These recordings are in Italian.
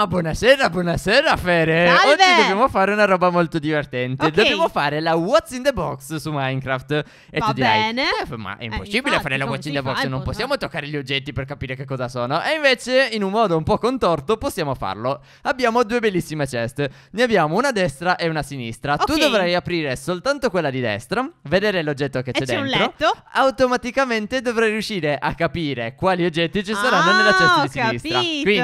Ma buonasera, buonasera Fere. Salve. Oggi dobbiamo fare una roba molto divertente. Okay. Dobbiamo fare la What's in the Box su Minecraft. E Va tu dirai, bene. Eh, ma è eh, impossibile eh, fare la What's in the Box, eh, non boh, possiamo toccare gli oggetti per capire che cosa sono. E invece, in un modo un po' contorto, possiamo farlo. Abbiamo due bellissime chest. Ne abbiamo una destra e una sinistra. Okay. Tu dovrai aprire soltanto quella di destra, vedere l'oggetto che c'è, dentro. E Un letto. Automaticamente dovrai riuscire a capire quali oggetti ci saranno ah, nella chest di sinistra.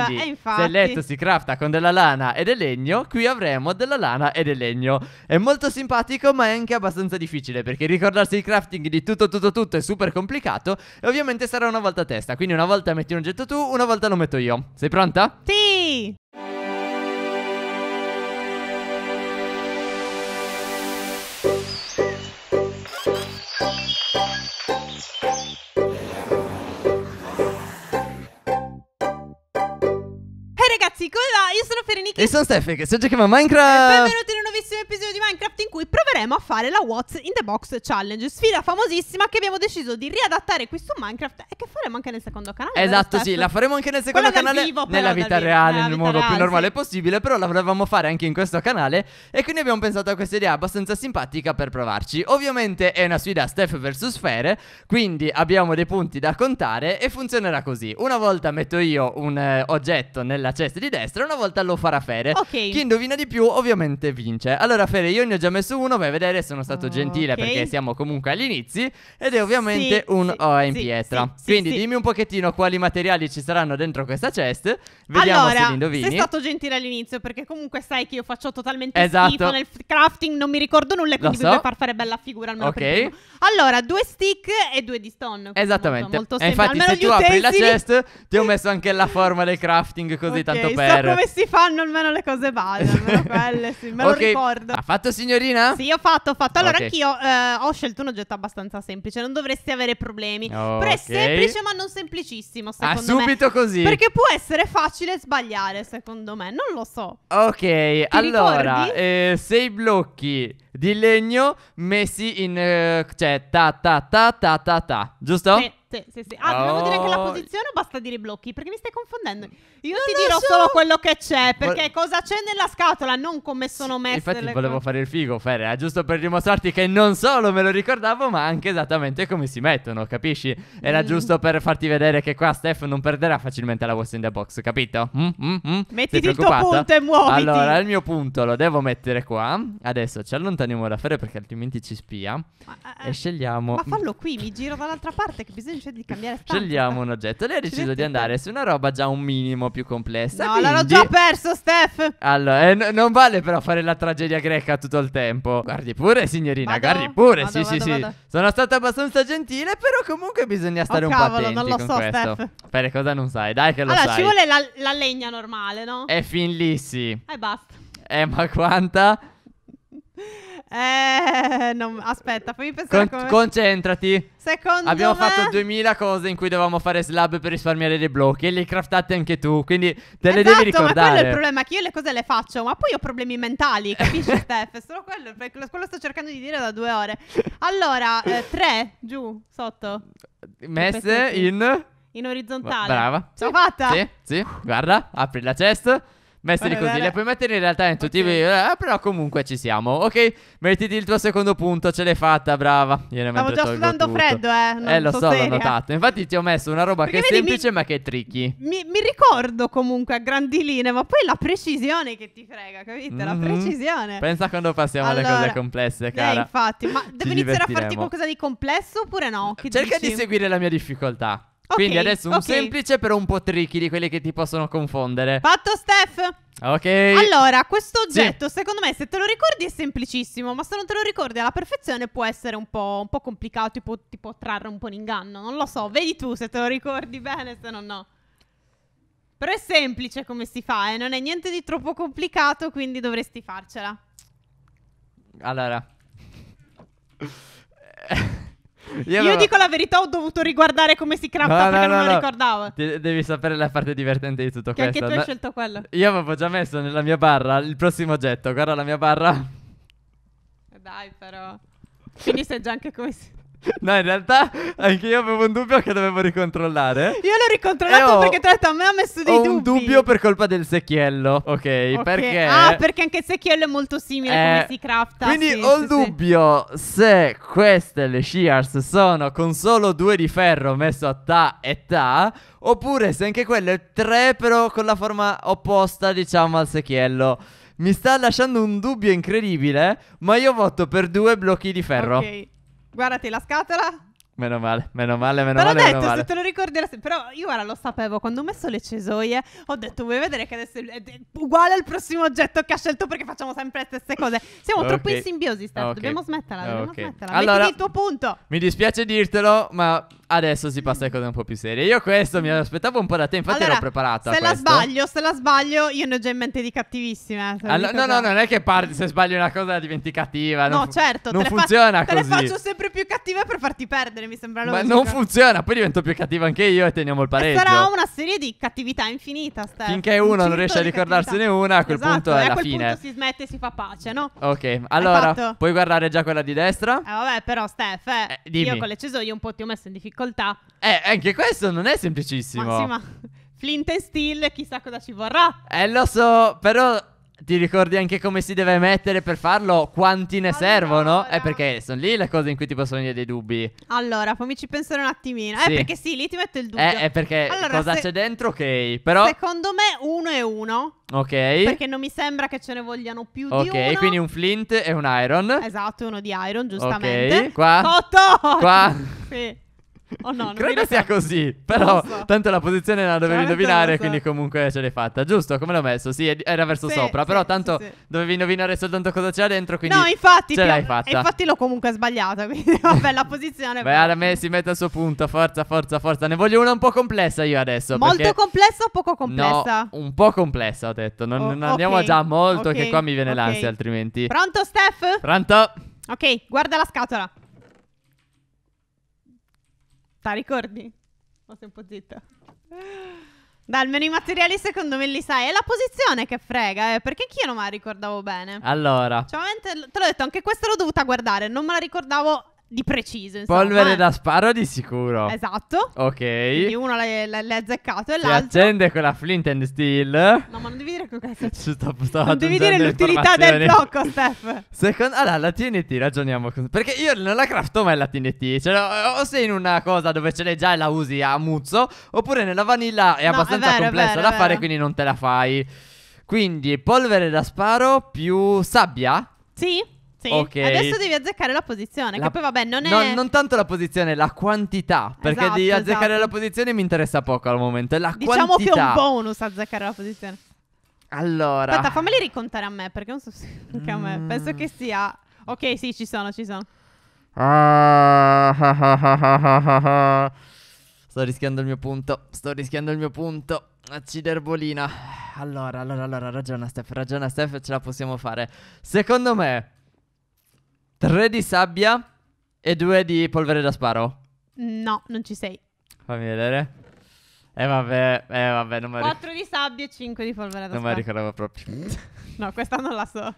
Quindi, eh, se il letto si crea crafta con della lana e del legno, qui avremo della lana e del legno. È molto simpatico ma è anche abbastanza difficile perché ricordarsi il crafting di tutto tutto tutto è super complicato e ovviamente sarà una volta a testa, quindi una volta metti un oggetto tu, una volta lo metto io. Sei pronta? Sì! E sono Steffi che si giochiamo a Minecraft. Benvenuti proveremo a fare la What's in the Box Challenge, sfida famosissima che abbiamo deciso di riadattare qui su Minecraft e che faremo anche nel secondo canale. Esatto, sì, la faremo anche nel secondo Quello canale vivo, però, nella vita vivo, reale, nel modo reale, più normale sì. possibile, però la volevamo fare anche in questo canale e quindi abbiamo pensato a questa idea abbastanza simpatica per provarci. Ovviamente è una sfida Steph vs Fere, quindi abbiamo dei punti da contare e funzionerà così. Una volta metto io un eh, oggetto nella cesta di destra, una volta lo farà Fere. Ok. Chi indovina di più ovviamente vince. Allora Fere, io ne ho già messo uno, come vedere sono stato oh, gentile okay. perché siamo comunque agli inizi ed è ovviamente sì, un sì, OA in sì, pietra. Quindi dimmi un pochettino quali materiali ci saranno dentro questa chest. Vediamo allora, se li indovini. Sei stato gentile all'inizio perché comunque sai che io faccio totalmente esatto. schifo nel crafting, non mi ricordo nulla quindi so. puoi far fare bella figura almeno okay. Allora, due stick e due di stone. Esattamente. Molto, molto e infatti almeno se tu utensili... apri la chest ti ho messo anche la forma del crafting così okay, tanto per... So come si fanno almeno le cose base, quelle sì, me okay. lo ricordo. Ha fatto signorina? Sì, ho fatto, ho fatto. Allora, okay. anch'io eh, ho scelto un oggetto abbastanza semplice, non dovresti avere problemi. Okay. Però è semplice, ma non semplicissimo, ah, secondo ah, subito me. così. Perché può essere facile sbagliare, secondo me. Non lo so. Ok, Ti allora, eh, sei blocchi di legno messi in... Eh, cioè, ta ta ta ta ta ta, giusto? Sì. Sì, sì, sì. Ah, dobbiamo oh. dire anche la posizione o basta dire i blocchi? Perché mi stai confondendo. Io non ti dirò so. solo quello che c'è, perché Vol- cosa c'è nella scatola, non come sono messe Infatti le volevo co- fare il figo, Ferre, era eh, giusto per dimostrarti che non solo me lo ricordavo, ma anche esattamente come si mettono, capisci? Era mm. giusto per farti vedere che qua Steph non perderà facilmente la West in the Box, capito? Mm, mm, mm. Mettiti il tuo punto e muoviti. Allora, il mio punto lo devo mettere qua. Adesso ci allontaniamo da Ferre perché altrimenti ci spia. Ma, eh, e eh, scegliamo... Ma fallo qui, mi giro dall'altra parte che bisogna deciso di cambiare stanza. Scegliamo un oggetto. Lei ha deciso di andare su una roba già un minimo più complessa. No, quindi... l'ho già perso, Steph. Allora, eh, n- non vale però fare la tragedia greca tutto il tempo. Guardi pure, signorina, vado, guardi pure. Vado, sì, vado, sì, sì. Sono stata abbastanza gentile, però comunque bisogna oh, stare oh, un cavolo, po' attenti No, non lo so, questo. Steph. Per cosa non sai? Dai che lo allora, sai. Allora, ci vuole la, la, legna normale, no? È fin lì, sì. E basta. Eh, ma quanta? Eh, non, aspetta, fammi pensare Con, come... Concentrati. Secondo Abbiamo me... fatto 2000 cose in cui dovevamo fare slab per risparmiare dei blocchi e li craftate anche tu, quindi te le devi ricordare. Esatto, ma quello è il problema, che io le cose le faccio, ma poi ho problemi mentali, capisci Steph? È Solo quello, quello sto cercando di dire da due ore. Allora, eh, tre, giù, sotto. Messe in... In orizzontale. Brava. L'ho fatta. Sì, sì, guarda, apri la chest. Messere così, le puoi mettere in realtà in tutti okay. i video, eh, però comunque ci siamo. Ok, mettiti il tuo secondo punto, ce l'hai fatta, brava. Io ne Stavo già sudando freddo, eh. Non eh, lo so, seria. l'ho notato. Infatti ti ho messo una roba Perché che vedi, è semplice mi, ma che è tricky. Mi, mi, ricordo comunque a grandi linee, ma poi la precisione che ti frega, capite? Mm-hmm. La mhm. precisione. Pensa quando passiamo allora, alle cose complesse, eh, cara. Eh, infatti, ma devi iniziare a farti qualcosa di complesso oppure no? Che Cerca dici? di seguire la mia difficoltà. Quindi okay, adesso un okay. semplice però un po' tricky di quelli che ti possono confondere. Fatto Steph! Ok. Allora, questo oggetto, sì. secondo me, se te lo ricordi è semplicissimo, ma se non te lo ricordi alla perfezione può essere un po', un po complicato, tipo, tipo trarre un po' in inganno. Non lo so, vedi tu se te lo ricordi bene, se no no. Però è semplice come si fa, eh? non è niente di troppo complicato, quindi dovresti farcela. Allora. Io, Io dico la verità, ho dovuto riguardare come si crafta no, perché no, no, non lo ricordavo. De- devi sapere la parte divertente di tutto che questo. Perché tu hai scelto quello. Io avevo già messo nella mia barra il prossimo oggetto. Guarda la mia barra. Dai, però. Quindi sai già anche come si. No, in realtà anche io avevo un dubbio che dovevo ricontrollare. Io l'ho ricontrollato ho, perché tra l'altro a me ha messo dei ho dubbi. Ho un dubbio per colpa del secchiello. Ok, okay. perché? Ah, perché anche il secchiello è molto simile eh, come si crafta. Quindi sì, ho il sì, dubbio sì. se queste le shears sono con solo due di ferro messo a ta e ta oppure se anche quelle tre però con la forma opposta, diciamo, al secchiello mi sta lasciando un dubbio incredibile, ma io voto per due blocchi di ferro. Ok. Guardati la scatola. Meno male, meno male, meno Però male. Però ho detto, se te lo ricordi, la... però io ora lo sapevo, quando ho messo le cesoie ho detto, vuoi vedere che adesso è uguale al prossimo oggetto che ha scelto perché facciamo sempre le stesse cose. Siamo okay. troppo in simbiosi, Steph, okay. dobbiamo smetterla, okay. smetterla. Allora, Mettiti il tuo punto. Mi dispiace dirtelo, ma adesso si passa a cose un po' più serie. Io questo mi aspettavo un po' da te, infatti allora, ero preparata. Se la sbaglio, se la sbaglio, io ne ho già in mente di cattivissime. Eh, allora, no, no, no, non è che parli, se sbaglio una cosa diventi cattiva. No, certo. Non funziona fa- così. Te le faccio sempre più cattive per farti perdere vincere, mi sembra logico. Ma non funziona, poi divento più cattivo anche io e teniamo il pareggio. E sarà una serie di cattività infinita, Steph. Finché uno non riesce a ricordarsene una, a quel esatto, punto è a la quel fine. punto si smette e si fa pace, no? Ok, allora puoi guardare già quella di destra? Eh vabbè, però Steph, eh, eh, io con le cesoie un po' ti ho messo in difficoltà. Eh, anche questo non è semplicissimo. Ma sì, ma Flint e Steel, chissà cosa ci vorrà. Eh, lo so, però ti ricordi anche come si deve mettere per farlo? Quanti ne allora. servono? Eh, perché sono lì le cose in cui ti possono venire dei dubbi. Allora, fammi ci pensare un attimino. Eh, sì. Eh, perché sì, lì ti metto il dubbio. Eh, eh perché allora, cosa se... c'è dentro? Ok, però. Secondo me uno è uno. Ok. Perché non mi sembra che ce ne vogliano più okay, di uno. Ok, quindi un flint e un iron. Esatto, uno di iron, giustamente. Ok, qua. Cotto! Qua. sì. Oh no, Credo sia così, però so. tanto la posizione la dovevi indovinare, so. quindi comunque ce l'hai fatta. Giusto, come l'ho messo? Sì, era verso sì, sopra, sì, però tanto sì, dovevi indovinare soltanto cosa c'era dentro, quindi No, infatti, ce l'hai fatta. infatti l'ho comunque sbagliata, quindi vabbè, la posizione Beh, a me si mette al suo punto, forza, forza, forza. Ne voglio una un po' complessa io adesso, Molto complessa o poco complessa? No, un po' complessa ho detto, non, oh, non andiamo già molto okay. che qua mi viene okay. l'ansia altrimenti. Pronto Steph? Pronto. Ok, guarda la scatola. Ta ricordi? Ma sei un po' zitta. Dai, almeno i materiali secondo me li sai. È la posizione che frega, eh, perché anch'io non me la ricordavo bene. Allora. Cioè, te l'ho detto, anche questa l'ho dovuta guardare, non me la ricordavo di preciso. Insomma. Polvere da sparo di sicuro. Esatto. Ok. Quindi uno l'ha, l'ha, l'ha azzeccato e si l'altro. Si accende con la flint and steel. No, ma non devi dire che cazzo. Sto, sto non devi dire l'utilità del blocco, Steph. Secondo. Allora, la TNT, ragioniamo. Con... Perché io non la crafto mai la TNT. Cioè, o sei in una cosa dove ce l'hai già e la usi a muzzo. Oppure nella vanilla è no, abbastanza è vero, complessa è vero, da vero. fare, quindi non te la fai. Quindi polvere da sparo più sabbia? Sì. Sì. Ok. Adesso devi azzeccare la posizione. La... Che poi, vabbè, non è. No, non tanto la posizione, la quantità. Perché esatto, di azzeccare esatto. la posizione mi interessa poco al momento. È la diciamo quantità. che è un bonus azzeccare la posizione. Allora. Aspetta, fammeli ricontare a me. Perché non so se anche a me. Mm. Penso che sia. Ok, sì, ci sono, ci sono. Sto rischiando il mio punto. Sto rischiando il mio punto. Acciderbolina. Allora, allora, allora, ragiona Steph, ragiona Steph, ce la possiamo fare. Secondo me, 3 di sabbia e 2 di polvere da sparo. No, non ci sei. Fammi vedere. Eh vabbè, eh vabbè, non mi ricordo. 4 di sabbia e 5 di polvere da non sparo. Non mi ricordavo proprio. no, questa non la so.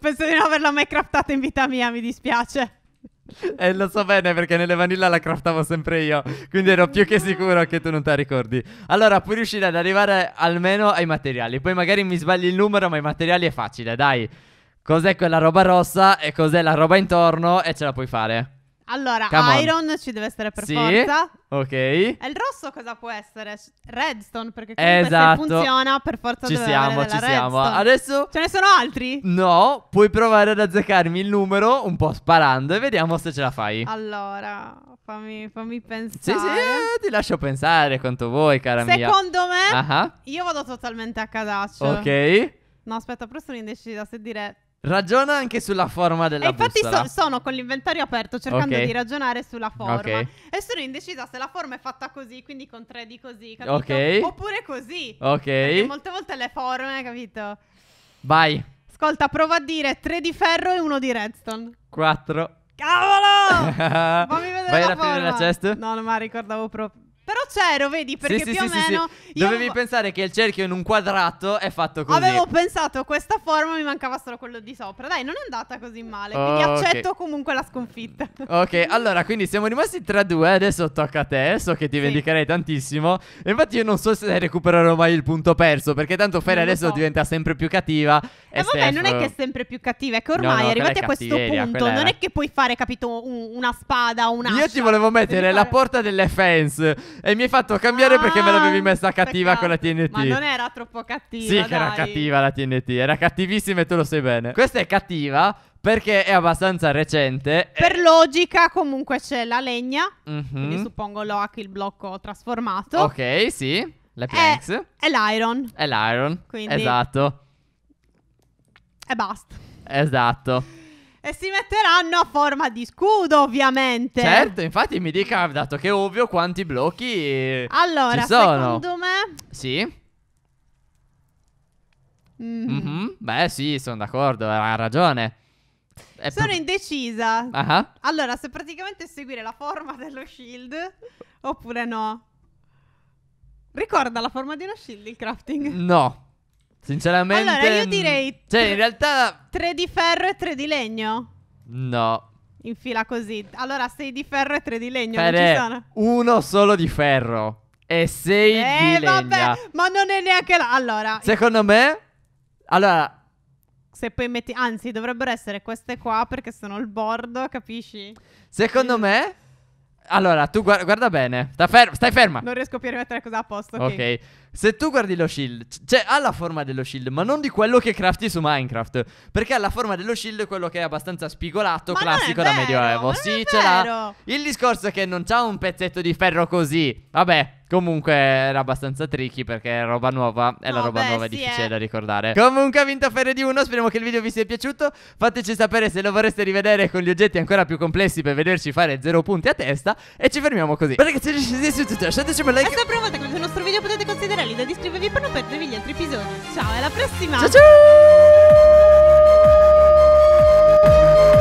Penso di non averla mai craftata in vita mia, mi dispiace. E eh, lo so bene perché nelle vanilla la craftavo sempre io, quindi ero più che sicuro che tu non te la ricordi. Allora, puoi riuscire ad arrivare almeno ai materiali. Poi magari mi sbagli il numero, ma i materiali è facile, dai cos'è quella roba rossa e cos'è la roba intorno e ce la puoi fare. Allora, Come Iron on. ci deve essere per sì, forza. Ok. E il rosso cosa può essere? Redstone, perché comunque esatto. se funziona per forza ci deve siamo, ci siamo. Adesso Ce ne sono altri? No, puoi provare ad azzeccarmi il numero un po' sparando e vediamo se ce la fai. Allora, fammi, fammi pensare. Sì, sì, eh, ti lascio pensare quanto vuoi, cara Secondo mia. Secondo me uh -huh. io vado totalmente a casaccio. Ok. No, aspetta, però sono indecisa se dire Ragiona anche sulla forma della e infatti bussola. So, sono con l'inventario aperto cercando okay. di ragionare sulla forma. Okay. E sono indecisa se la forma è fatta così, quindi con 3D così, capito? Okay. Oppure così. Ok. Perché molte volte le forme, capito? Vai. Ascolta, prova a dire 3 di ferro e 1 di redstone. 4. Cavolo! Fammi vedere Vai la forma. Vai a aprire la chest? No, non me la ricordavo proprio c'ero, vedi, perché sì, più sì, o sì, meno... Dovevi avevo... pensare che il cerchio in un quadrato è fatto così. Avevo pensato questa forma, mi mancava solo quello di sopra. Dai, non è andata così male, quindi oh, accetto comunque la sconfitta. Ok, allora, quindi siamo rimasti tra due, adesso tocca a te, so che ti vendicherai tantissimo. E infatti io non so se recupererò mai il punto perso, perché tanto Fer adesso so. diventa sempre più cattiva. Eh, e eh vabbè, non è che è sempre più cattiva, è che ormai no, no, arrivati a questo punto non è che puoi fare, capito, un, una spada o un'ascia. Io ti volevo mettere la porta delle fence e mi hai fatto cambiare ah, perché me l'avevi ah, messa cattiva peccato. con la TNT. Ma non era troppo cattiva. Sì, dai. che era cattiva la TNT. Era cattivissima e tu lo sai bene. Questa è cattiva perché è abbastanza recente. Per e... logica, comunque c'è la legna. Mm-hmm. Quindi suppongo l'OAC il blocco trasformato. Ok, sì. La Planks. E l'iron. È l'iron. Quindi... Esatto. E basta. Esatto. E si metteranno a forma di scudo, ovviamente. Certo, infatti mi dica, dato che è ovvio, quanti blocchi Allora, ci sono. secondo me... Sì? Mm. Mhm. Beh, sì, sono d'accordo, ha ragione. È Sono pro- indecisa. Ah, Allora, se praticamente seguire la forma dello shield oppure no. Ricorda la forma di uno shield il crafting? No. Sinceramente. Allora, io mm, direi. Cioè, in realtà. Tre di ferro e tre di legno? No. In fila così. Allora, sei di ferro e tre di legno. Fede, uno solo di ferro. E sei eh, di vabbè, legna. ma non è neanche là. Allora. Secondo me. Allora. Se poi metti. Anzi, dovrebbero essere queste qua perché sono il bordo, capisci? Secondo mm. me. Allora, tu guarda, guarda bene. Sta fer- stai, ferma. Non riesco più a rimettere cosa a posto. Ok. okay. Se tu guardi lo shield, cioè ha la forma dello shield, ma non di quello che crafti su Minecraft. Perché ha la forma dello shield, quello che è abbastanza spigolato, ma classico vero, da medioevo. Sì, ce l'ha. Il discorso è che non c'ha un pezzetto di ferro così. Vabbè, Comunque era abbastanza tricky perché è roba nuova e no, la roba beh, nuova è sì, difficile eh. da ricordare. Comunque ha vinto Ferre di 1, speriamo che il video vi sia piaciuto. Fateci sapere se lo vorreste rivedere con gli oggetti ancora più complessi per vederci fare 0 punti a testa e ci fermiamo così. Ragazzi, su tutto, lasciateci un like. E la prima volta che vedete il nostro video potete considerarli da iscrivervi per non perdervi gli altri episodi. Ciao, alla prossima. Ciao ciao.